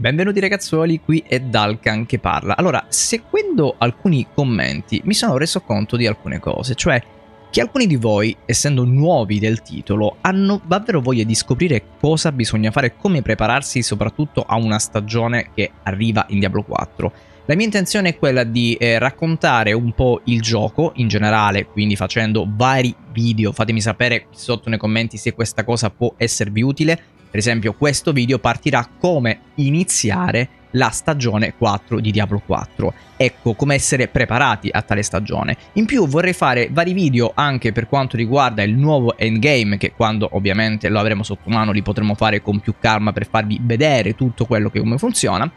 Benvenuti ragazzuoli, qui è Dalkan che parla. Allora, seguendo alcuni commenti mi sono reso conto di alcune cose, cioè che alcuni di voi, essendo nuovi del titolo, hanno davvero voglia di scoprire cosa bisogna fare, come prepararsi soprattutto a una stagione che arriva in Diablo 4. La mia intenzione è quella di eh, raccontare un po' il gioco in generale, quindi facendo vari video, fatemi sapere qui sotto nei commenti se questa cosa può esservi utile, per esempio questo video partirà come iniziare la stagione 4 di Diablo 4. Ecco come essere preparati a tale stagione. In più vorrei fare vari video anche per quanto riguarda il nuovo endgame che quando ovviamente lo avremo sotto mano li potremo fare con più calma per farvi vedere tutto quello che come funziona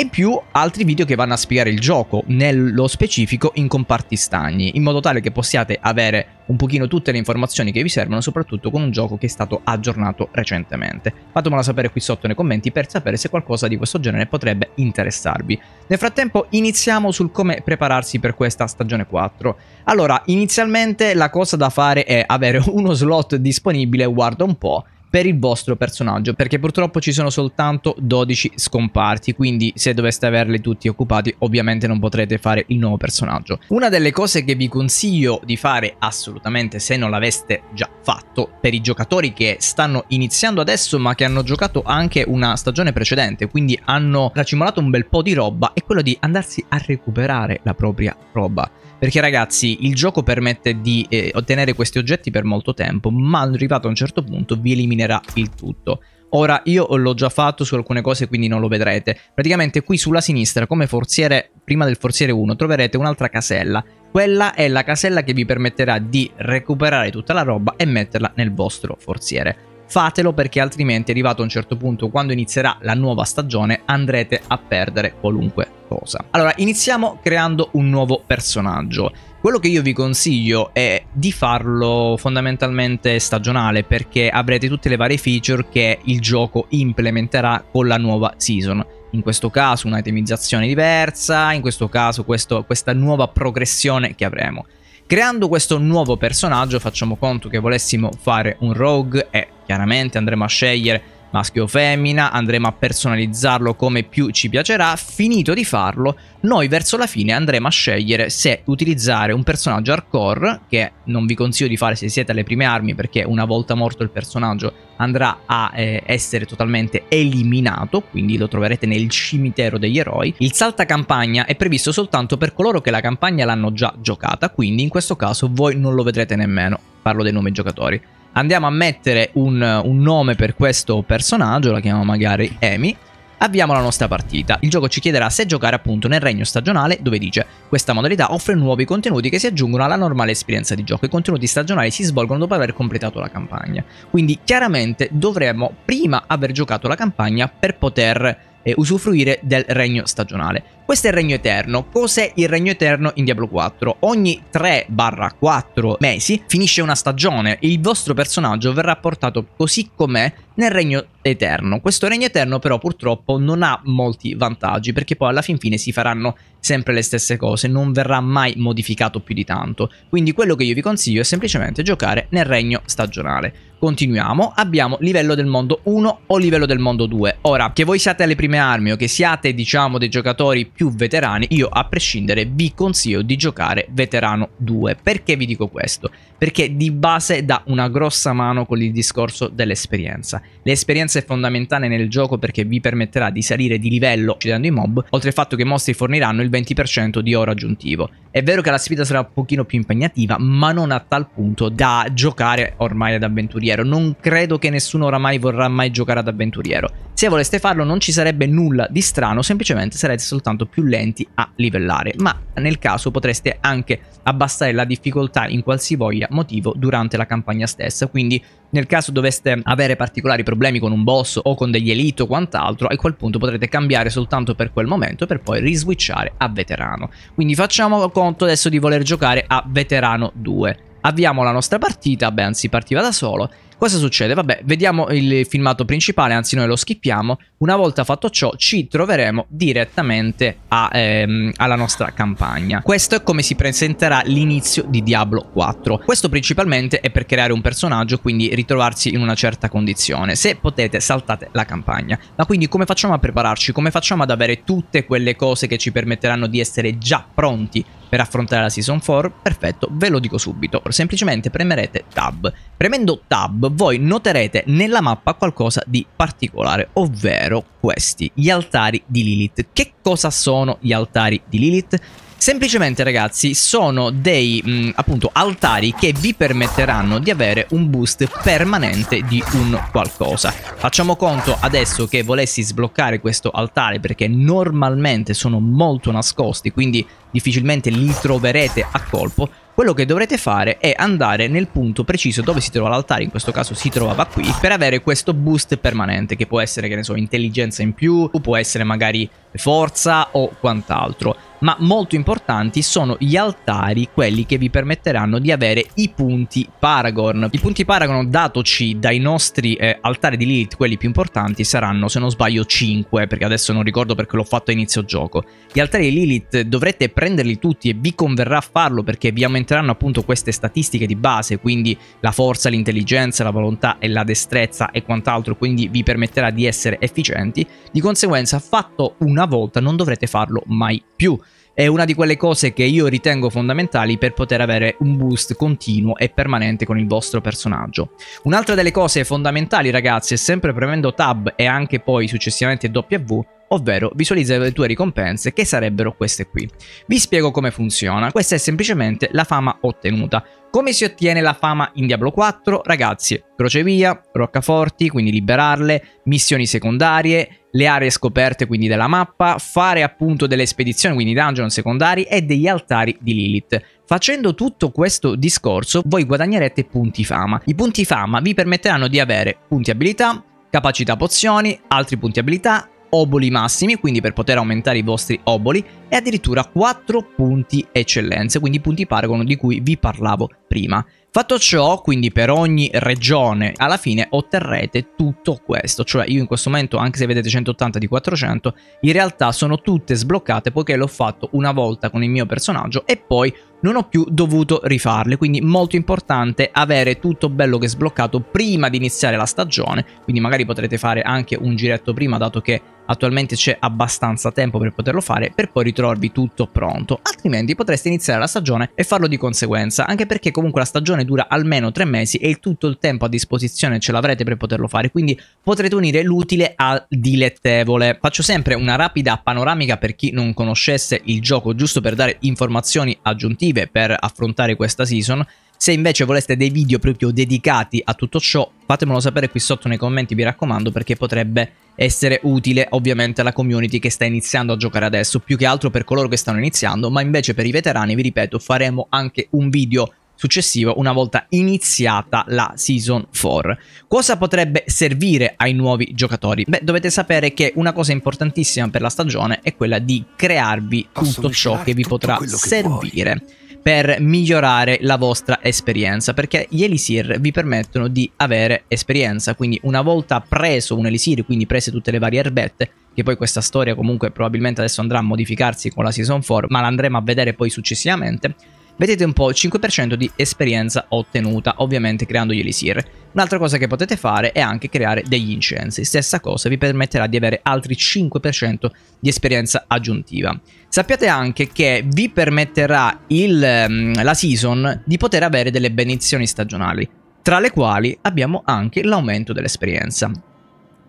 e più altri video che vanno a spiegare il gioco, nello specifico in comparti stagni, in modo tale che possiate avere un pochino tutte le informazioni che vi servono, soprattutto con un gioco che è stato aggiornato recentemente. Fatemelo sapere qui sotto nei commenti per sapere se qualcosa di questo genere potrebbe interessarvi. Nel frattempo iniziamo sul come prepararsi per questa stagione 4. Allora, inizialmente la cosa da fare è avere uno slot disponibile, guarda un po', per il vostro personaggio perché purtroppo ci sono soltanto 12 scomparti quindi se doveste averli tutti occupati ovviamente non potrete fare il nuovo personaggio una delle cose che vi consiglio di fare assolutamente se non l'aveste già fatto per i giocatori che stanno iniziando adesso ma che hanno giocato anche una stagione precedente quindi hanno racimolato un bel po' di roba è quello di andarsi a recuperare la propria roba perché ragazzi il gioco permette di eh, ottenere questi oggetti per molto tempo ma arrivato a un certo punto vi elimina eliminerà il tutto. Ora io l'ho già fatto su alcune cose quindi non lo vedrete. Praticamente qui sulla sinistra come forziere, prima del forziere 1 troverete un'altra casella. Quella è la casella che vi permetterà di recuperare tutta la roba e metterla nel vostro forziere. Fatelo perché altrimenti arrivato a un certo punto quando inizierà la nuova stagione andrete a perdere qualunque cosa. Allora iniziamo creando un nuovo personaggio. Quello che io vi consiglio è di farlo fondamentalmente stagionale perché avrete tutte le varie feature che il gioco implementerà con la nuova season. In questo caso un'itemizzazione diversa, in questo caso questo, questa nuova progressione che avremo. Creando questo nuovo personaggio facciamo conto che volessimo fare un rogue e chiaramente andremo a scegliere maschio o femmina, andremo a personalizzarlo come più ci piacerà, finito di farlo noi verso la fine andremo a scegliere se utilizzare un personaggio hardcore, che non vi consiglio di fare se siete alle prime armi perché una volta morto il personaggio andrà a eh, essere totalmente eliminato, quindi lo troverete nel cimitero degli eroi. Il salta campagna è previsto soltanto per coloro che la campagna l'hanno già giocata, quindi in questo caso voi non lo vedrete nemmeno, parlo dei nomi giocatori andiamo a mettere un, un nome per questo personaggio, la chiamiamo magari Amy Abbiamo la nostra partita. Il gioco ci chiederà se giocare appunto nel regno stagionale dove dice questa modalità offre nuovi contenuti che si aggiungono alla normale esperienza di gioco. I contenuti stagionali si svolgono dopo aver completato la campagna. Quindi chiaramente dovremmo prima aver giocato la campagna per poter eh, usufruire del regno stagionale. Questo è il regno eterno. Cos'è il regno eterno in Diablo 4? Ogni 3-4 mesi finisce una stagione e il vostro personaggio verrà portato così com'è nel regno eterno. Questo regno eterno però purtroppo non ha molti vantaggi perché poi alla fin fine si faranno sempre le stesse cose, non verrà mai modificato più di tanto. Quindi quello che io vi consiglio è semplicemente giocare nel regno stagionale. Continuiamo, abbiamo livello del mondo 1 o livello del mondo 2. Ora, che voi siate alle prime armi o che siate diciamo dei giocatori più veterani, io a prescindere vi consiglio di giocare Veterano 2. Perché vi dico questo? Perché di base dà una grossa mano con il discorso dell'esperienza. L'esperienza è fondamentale nel gioco perché vi permetterà di salire di livello uccidendo i mob, oltre al fatto che i mostri forniranno il 20% di oro aggiuntivo. È vero che la sfida sarà un pochino più impegnativa, ma non a tal punto da giocare ormai ad avventuriero. Non credo che nessuno oramai vorrà mai giocare ad avventuriero. Se voleste farlo non ci sarebbe nulla di strano, semplicemente sarete soltanto più lenti a livellare, ma nel caso potreste anche abbassare la difficoltà in qualsivoglia motivo durante la campagna stessa, quindi nel caso doveste avere particolari problemi con un boss o con degli elite o quant'altro, a quel punto potrete cambiare soltanto per quel momento per poi riswitchare a veterano. Quindi facciamo conto adesso di voler giocare a veterano 2. Avviamo la nostra partita, beh anzi partiva da solo, Cosa succede? Vabbè, vediamo il filmato principale, anzi noi lo skippiamo. Una volta fatto ciò ci troveremo direttamente a, ehm, alla nostra campagna. Questo è come si presenterà l'inizio di Diablo 4. Questo principalmente è per creare un personaggio, quindi ritrovarsi in una certa condizione. Se potete saltate la campagna. Ma quindi come facciamo a prepararci? Come facciamo ad avere tutte quelle cose che ci permetteranno di essere già pronti per affrontare la Season 4, perfetto, ve lo dico subito, semplicemente premerete Tab. Premendo Tab voi noterete nella mappa qualcosa di particolare, ovvero questi, gli altari di Lilith. Che cosa sono gli altari di Lilith? Semplicemente ragazzi sono dei mh, mm, appunto altari che vi permetteranno di avere un boost permanente di un qualcosa. Facciamo conto adesso che volessi sbloccare questo altare perché normalmente sono molto nascosti quindi difficilmente li troverete a colpo quello che dovrete fare è andare nel punto preciso dove si trova l'altare, in questo caso si trovava qui, per avere questo boost permanente, che può essere, che ne so, intelligenza in più, può essere magari forza o quant'altro ma molto importanti sono gli altari, quelli che vi permetteranno di avere i punti Paragon. I punti Paragon datoci dai nostri eh, altari di Lilith, quelli più importanti, saranno, se non sbaglio, 5, perché adesso non ricordo perché l'ho fatto a inizio gioco. Gli altari di Lilith eh, dovrete prenderli tutti e vi converrà farlo perché vi aumenteranno appunto queste statistiche di base, quindi la forza, l'intelligenza, la volontà e la destrezza e quant'altro, quindi vi permetterà di essere efficienti. Di conseguenza, fatto una volta, non dovrete farlo mai più è una di quelle cose che io ritengo fondamentali per poter avere un boost continuo e permanente con il vostro personaggio. Un'altra delle cose fondamentali ragazzi è sempre premendo tab e anche poi successivamente W ovvero visualizzare le tue ricompense che sarebbero queste qui. Vi spiego come funziona, questa è semplicemente la fama ottenuta, come si ottiene la fama in Diablo 4? Ragazzi, crocevia, roccaforti, quindi liberarle, missioni secondarie, le aree scoperte quindi della mappa, fare appunto delle spedizioni, quindi dungeon secondari e degli altari di Lilith. Facendo tutto questo discorso voi guadagnerete punti fama. I punti fama vi permetteranno di avere punti abilità, capacità pozioni, altri punti abilità, oboli massimi, quindi per poter aumentare i vostri oboli, e addirittura 4 punti eccellenze, quindi punti paragono di cui vi parlavo prima. Fatto ciò, quindi per ogni regione alla fine otterrete tutto questo, cioè io in questo momento anche se vedete 180 di 400, in realtà sono tutte sbloccate poiché l'ho fatto una volta con il mio personaggio e poi non ho più dovuto rifarle, quindi molto importante avere tutto bello che sbloccato prima di iniziare la stagione, quindi magari potrete fare anche un giretto prima dato che attualmente c'è abbastanza tempo per poterlo fare per poi ritrovarvi tutto pronto, altrimenti potreste iniziare la stagione e farlo di conseguenza, anche perché comunque la stagione dura almeno tre mesi e tutto il tempo a disposizione ce l'avrete per poterlo fare, quindi potrete unire l'utile al dilettevole. Faccio sempre una rapida panoramica per chi non conoscesse il gioco, giusto per dare informazioni aggiuntive per affrontare questa season se invece voleste dei video proprio dedicati a tutto ciò, fatemelo sapere qui sotto nei commenti, vi raccomando, perché potrebbe essere utile ovviamente alla community che sta iniziando a giocare adesso, più che altro per coloro che stanno iniziando, ma invece per i veterani, vi ripeto, faremo anche un video successivo una volta iniziata la Season 4. Cosa potrebbe servire ai nuovi giocatori? Beh, dovete sapere che una cosa importantissima per la stagione è quella di crearvi tutto ciò che vi potrà servire. Vuoi per migliorare la vostra esperienza perché gli elisir vi permettono di avere esperienza quindi una volta preso un elisir quindi prese tutte le varie erbette che poi questa storia comunque probabilmente adesso andrà a modificarsi con la season 4 ma l'andremo a vedere poi successivamente Vedete un po' il 5% di esperienza ottenuta, ovviamente creando gli elisir. Un'altra cosa che potete fare è anche creare degli incensi. Stessa cosa, vi permetterà di avere altri 5% di esperienza aggiuntiva. Sappiate anche che vi permetterà il, ehm, la season di poter avere delle benedizioni stagionali, tra le quali abbiamo anche l'aumento dell'esperienza.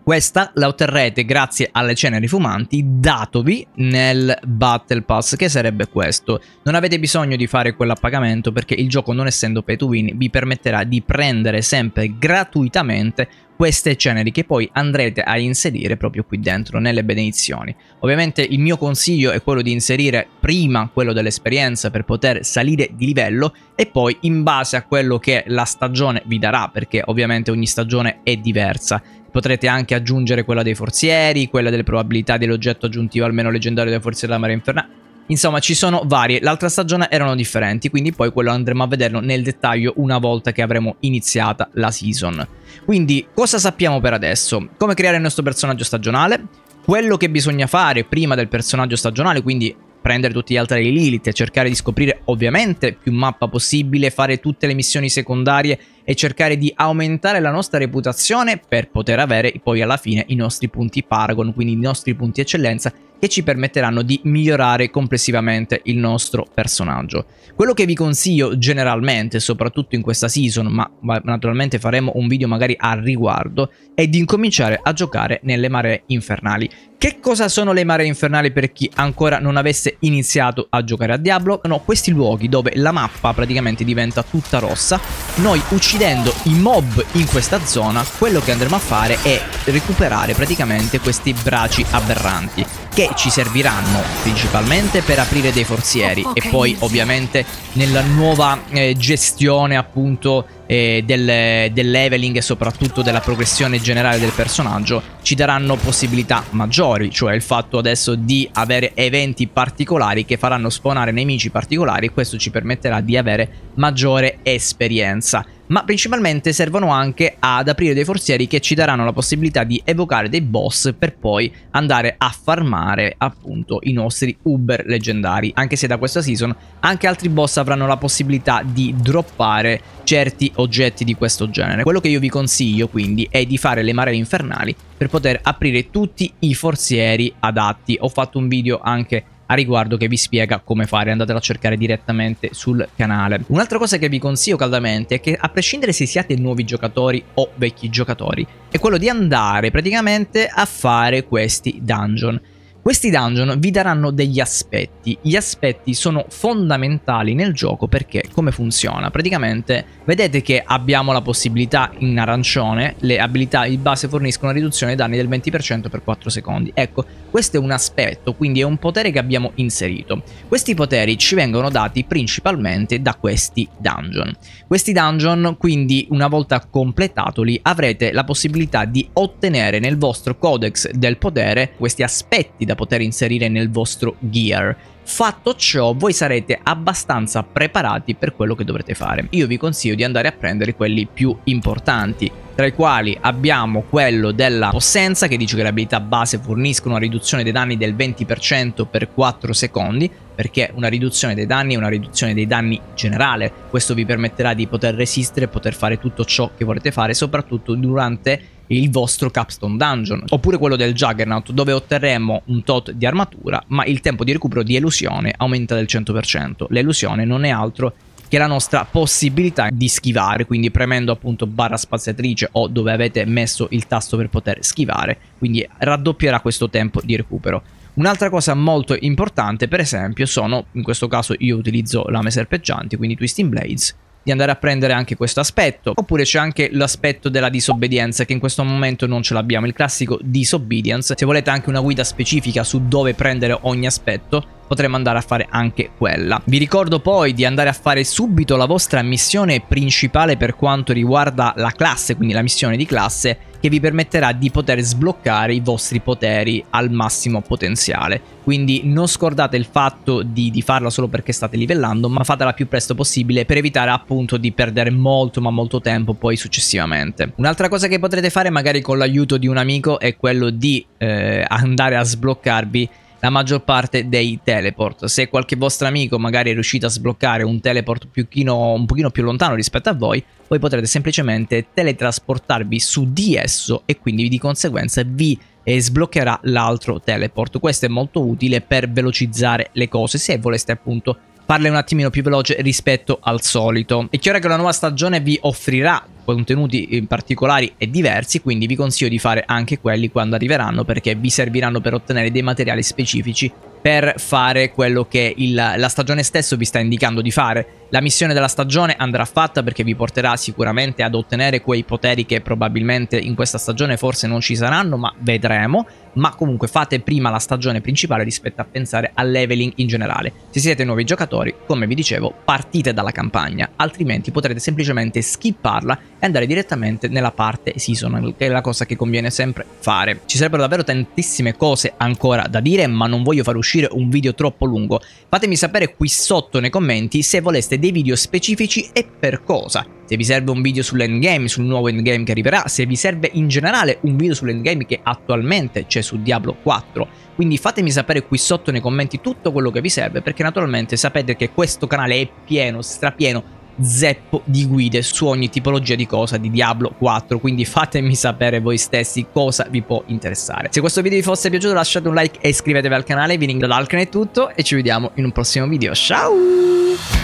Questa la otterrete grazie alle ceneri fumanti datovi nel Battle Pass, che sarebbe questo. Non avete bisogno di fare quell'appagamento perché il gioco, non essendo pay to win, vi permetterà di prendere sempre gratuitamente queste ceneri che poi andrete a inserire proprio qui dentro nelle benedizioni. Ovviamente il mio consiglio è quello di inserire prima quello dell'esperienza per poter salire di livello e poi in base a quello che la stagione vi darà, perché ovviamente ogni stagione è diversa Potrete anche aggiungere quella dei forzieri, quella delle probabilità dell'oggetto aggiuntivo almeno leggendario dei forzieri della marea infernale. Insomma, ci sono varie. L'altra stagione erano differenti, quindi poi quello andremo a vederlo nel dettaglio una volta che avremo iniziata la season. Quindi, cosa sappiamo per adesso? Come creare il nostro personaggio stagionale? Quello che bisogna fare prima del personaggio stagionale, quindi prendere tutti gli altri Lilith e cercare di scoprire ovviamente più mappa possibile, fare tutte le missioni secondarie e cercare di aumentare la nostra reputazione per poter avere poi alla fine i nostri punti Paragon, quindi i nostri punti eccellenza che ci permetteranno di migliorare complessivamente il nostro personaggio. Quello che vi consiglio generalmente, soprattutto in questa season, ma naturalmente faremo un video magari al riguardo, è di incominciare a giocare nelle maree infernali. Che cosa sono le maree infernali per chi ancora non avesse iniziato a giocare a Diablo? Sono questi luoghi dove la mappa praticamente diventa tutta rossa. Noi uccidendo i mob in questa zona, quello che andremo a fare è recuperare praticamente questi braci aberranti che ci serviranno principalmente per aprire dei forzieri oh, okay. Oh, e poi ovviamente nella nuova eh, gestione appunto eh, del, del, leveling e soprattutto della progressione generale del personaggio ci daranno possibilità maggiori, cioè il fatto adesso di avere eventi particolari che faranno spawnare nemici particolari e questo ci permetterà di avere maggiore esperienza ma principalmente servono anche ad aprire dei forzieri che ci daranno la possibilità di evocare dei boss per poi andare a farmare appunto i nostri uber leggendari, anche se da questa season anche altri boss avranno la possibilità di droppare certi oggetti di questo genere. Quello che io vi consiglio quindi è di fare le maree infernali per poter aprire tutti i forzieri adatti. Ho fatto un video anche a riguardo che vi spiega come fare, andatelo a cercare direttamente sul canale. Un'altra cosa che vi consiglio caldamente è che a prescindere se siate nuovi giocatori o vecchi giocatori, è quello di andare praticamente a fare questi dungeon. Questi dungeon vi daranno degli aspetti. Gli aspetti sono fondamentali nel gioco perché come funziona? Praticamente vedete che abbiamo la possibilità in arancione, le abilità di base forniscono una riduzione dei danni del 20% per 4 secondi. Ecco, questo è un aspetto, quindi è un potere che abbiamo inserito. Questi poteri ci vengono dati principalmente da questi dungeon. Questi dungeon, quindi una volta completatoli, avrete la possibilità di ottenere nel vostro codex del potere questi aspetti da poter inserire nel vostro gear. Fatto ciò, voi sarete abbastanza preparati per quello che dovrete fare. Io vi consiglio di andare a prendere quelli più importanti, tra i quali abbiamo quello della possenza, che dice che le abilità base forniscono una riduzione dei danni del 20% per 4 secondi, perché una riduzione dei danni è una riduzione dei danni generale, questo vi permetterà di poter resistere, poter fare tutto ciò che volete fare, soprattutto durante il vostro capstone dungeon oppure quello del juggernaut dove otterremo un tot di armatura ma il tempo di recupero di elusione aumenta del 100% l'elusione non è altro che la nostra possibilità di schivare quindi premendo appunto barra spaziatrice o dove avete messo il tasto per poter schivare quindi raddoppierà questo tempo di recupero Un'altra cosa molto importante, per esempio, sono, in questo caso io utilizzo lame serpeggianti, quindi Twisting Blades, di andare a prendere anche questo aspetto. Oppure c'è anche l'aspetto della disobbedienza che in questo momento non ce l'abbiamo, il classico disobedience. Se volete anche una guida specifica su dove prendere ogni aspetto, potremmo andare a fare anche quella. Vi ricordo poi di andare a fare subito la vostra missione principale per quanto riguarda la classe, quindi la missione di classe, che vi permetterà di poter sbloccare i vostri poteri al massimo potenziale. Quindi non scordate il fatto di, di farla solo perché state livellando, ma fatela più presto possibile per evitare appunto di perdere molto ma molto tempo poi successivamente. Un'altra cosa che potrete fare magari con l'aiuto di un amico è quello di eh, andare a sbloccarvi la maggior parte dei teleport. Se qualche vostro amico magari è riuscito a sbloccare un teleport piuchino, un pochino più lontano rispetto a voi, voi potrete semplicemente teletrasportarvi su di esso e quindi di conseguenza vi e eh, sbloccherà l'altro teleport. Questo è molto utile per velocizzare le cose se voleste appunto parla un attimino più veloce rispetto al solito. È chiaro che la nuova stagione vi offrirà contenuti eh, particolari e diversi, quindi vi consiglio di fare anche quelli quando arriveranno perché vi serviranno per ottenere dei materiali specifici per fare quello che il, la stagione stessa vi sta indicando di fare la missione della stagione andrà fatta perché vi porterà sicuramente ad ottenere quei poteri che probabilmente in questa stagione forse non ci saranno, ma vedremo. Ma comunque fate prima la stagione principale rispetto a pensare al leveling in generale. Se siete nuovi giocatori, come vi dicevo, partite dalla campagna, altrimenti potrete semplicemente skipparla e andare direttamente nella parte seasonal, che è la cosa che conviene sempre fare. Ci sarebbero davvero tantissime cose ancora da dire, ma non voglio far uscire un video troppo lungo. Fatemi sapere qui sotto nei commenti se voleste dei video specifici e per cosa. Se vi serve un video sull'endgame, sul nuovo endgame che arriverà, se vi serve in generale un video sull'endgame che attualmente c'è su Diablo 4. Quindi fatemi sapere qui sotto nei commenti tutto quello che vi serve perché naturalmente sapete che questo canale è pieno, strapieno zeppo di guide su ogni tipologia di cosa di Diablo 4 quindi fatemi sapere voi stessi cosa vi può interessare se questo video vi fosse piaciuto lasciate un like e iscrivetevi al canale vi ringrazio da Alcran è tutto e ci vediamo in un prossimo video ciao